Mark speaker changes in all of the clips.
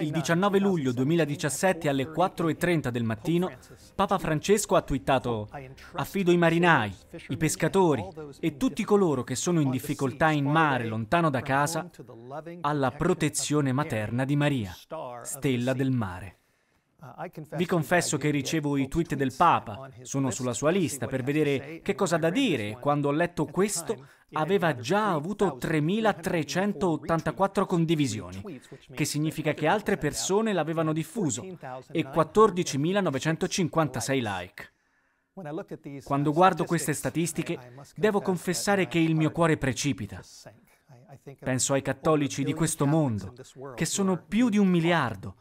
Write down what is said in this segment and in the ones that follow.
Speaker 1: Il 19 luglio 2017 alle 4.30 del mattino Papa Francesco ha twittato Affido i marinai, i pescatori e tutti coloro che sono in difficoltà in mare lontano da casa alla protezione materna di Maria, stella del mare. Uh, Vi confesso che ricevo i tweet del Papa, sono sulla sua lista per vedere che cosa da dire. Quando ho letto questo, aveva già avuto 3.384 condivisioni, che significa che altre persone l'avevano diffuso, e 14.956 like. Uh, Quando guardo queste statistiche, devo confessare che il mio cuore precipita. Penso ai cattolici di questo mondo, che sono più di un miliardo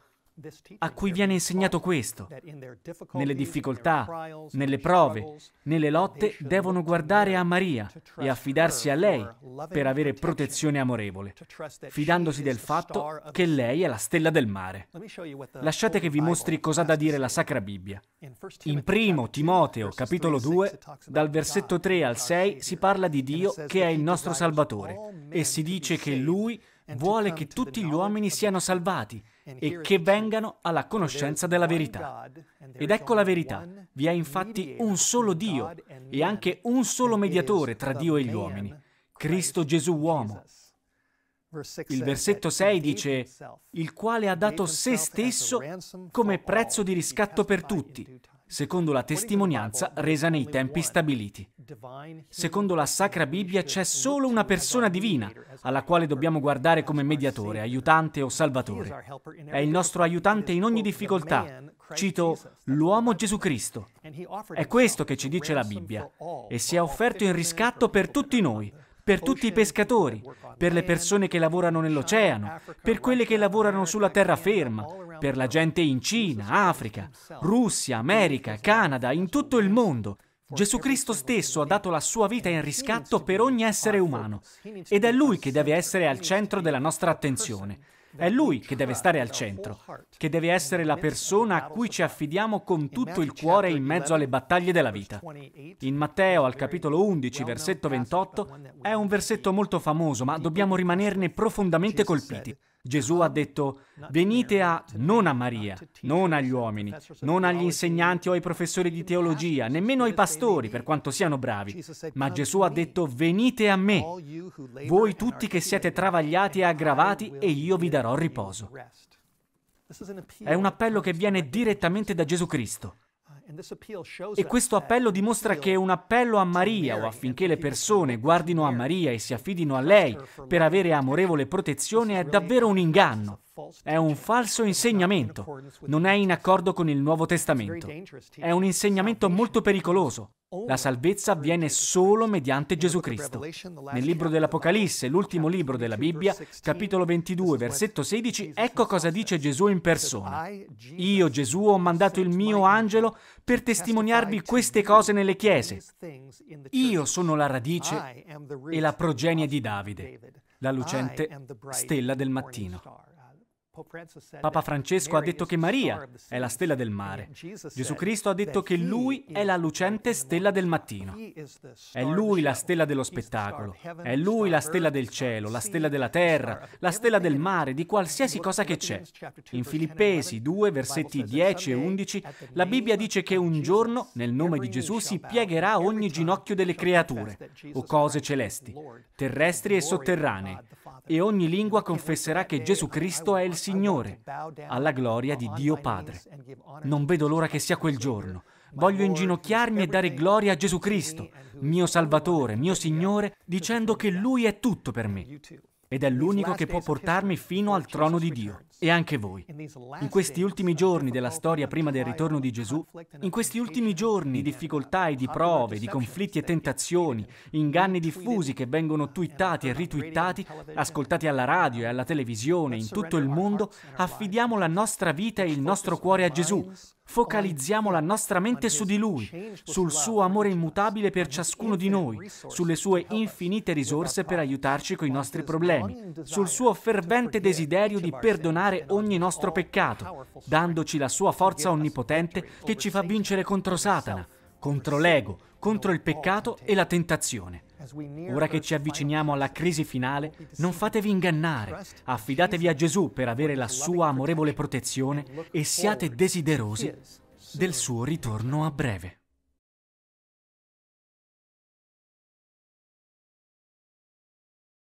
Speaker 1: a cui viene insegnato questo. Nelle difficoltà, nelle prove, nelle lotte devono guardare a Maria e affidarsi a lei per avere protezione amorevole, fidandosi del fatto che lei è la stella del mare. Lasciate che vi mostri cosa ha da dire la Sacra Bibbia. In 1 Timoteo capitolo 2, dal versetto 3 al 6 si parla di Dio che è il nostro Salvatore e si dice che Lui vuole che tutti gli uomini siano salvati e che vengano alla conoscenza della verità. Ed ecco la verità, vi è infatti un solo Dio e anche un solo mediatore tra Dio e gli uomini, Cristo Gesù uomo. Il versetto 6 dice, il quale ha dato se stesso come prezzo di riscatto per tutti, secondo la testimonianza resa nei tempi stabiliti. Secondo la Sacra Bibbia c'è solo una persona divina alla quale dobbiamo guardare come mediatore, aiutante o salvatore. È il nostro aiutante in ogni difficoltà. Cito l'uomo Gesù Cristo. È questo che ci dice la Bibbia. E si è offerto in riscatto per tutti noi, per tutti i pescatori, per le persone che lavorano nell'oceano, per quelle che lavorano sulla terraferma, per la gente in Cina, Africa, Russia, America, Canada, in tutto il mondo. Gesù Cristo stesso ha dato la sua vita in riscatto per ogni essere umano ed è Lui che deve essere al centro della nostra attenzione. È Lui che deve stare al centro, che deve essere la persona a cui ci affidiamo con tutto il cuore in mezzo alle battaglie della vita. In Matteo, al capitolo 11, versetto 28, è un versetto molto famoso, ma dobbiamo rimanerne profondamente colpiti. Gesù ha detto, venite a, non a Maria, non agli uomini, non agli insegnanti o ai professori di teologia, nemmeno ai pastori, per quanto siano bravi, ma Gesù ha detto, venite a me, voi tutti che siete travagliati e aggravati, e io vi darò riposo. È un appello che viene direttamente da Gesù Cristo. E questo appello dimostra che è un appello a Maria o affinché le persone guardino a Maria e si affidino a lei per avere amorevole protezione è davvero un inganno. È un falso insegnamento. Non è in accordo con il Nuovo Testamento. È un insegnamento molto pericoloso. La salvezza avviene solo mediante Gesù Cristo. Nel libro dell'Apocalisse, l'ultimo libro della Bibbia, capitolo 22, versetto 16, ecco cosa dice Gesù in persona. Io, Gesù, ho mandato il mio angelo per testimoniarvi queste cose nelle chiese. Io sono la radice e la progenie di Davide, la lucente stella del mattino. Papa Francesco ha detto che Maria è la stella del mare. Gesù Cristo ha detto che Lui è la lucente stella del mattino. È Lui la stella dello spettacolo. È Lui la stella del cielo, la stella della terra, la stella del mare, di qualsiasi cosa che c'è. In Filippesi 2, versetti 10 e 11, la Bibbia dice che un giorno, nel nome di Gesù, si piegherà ogni ginocchio delle creature o cose celesti, terrestri e sotterranee, e ogni lingua confesserà che Gesù Cristo è il Signore. Signore, alla gloria di Dio Padre. Non vedo l'ora che sia quel giorno. Voglio inginocchiarmi e dare gloria a Gesù Cristo, mio Salvatore, mio Signore, dicendo che Lui è tutto per me ed è l'unico che può portarmi fino al trono di Dio. E anche voi. In questi ultimi giorni della storia prima del ritorno di Gesù, in questi ultimi giorni di difficoltà e di prove, di conflitti e tentazioni, inganni diffusi che vengono twittati e ritwittati, ascoltati alla radio e alla televisione in tutto il mondo, affidiamo la nostra vita e il nostro cuore a Gesù, Focalizziamo la nostra mente su di Lui, sul suo amore immutabile per ciascuno di noi, sulle sue infinite risorse per aiutarci con i nostri problemi, problemi, sul suo fervente desiderio di perdonare ogni nostro peccato, dandoci la sua forza onnipotente che ci fa vincere contro Satana, contro l'ego, contro il peccato e la tentazione. Ora che ci avviciniamo alla crisi finale, non fatevi ingannare, affidatevi a Gesù per avere la sua amorevole protezione e siate desiderosi del suo ritorno a breve.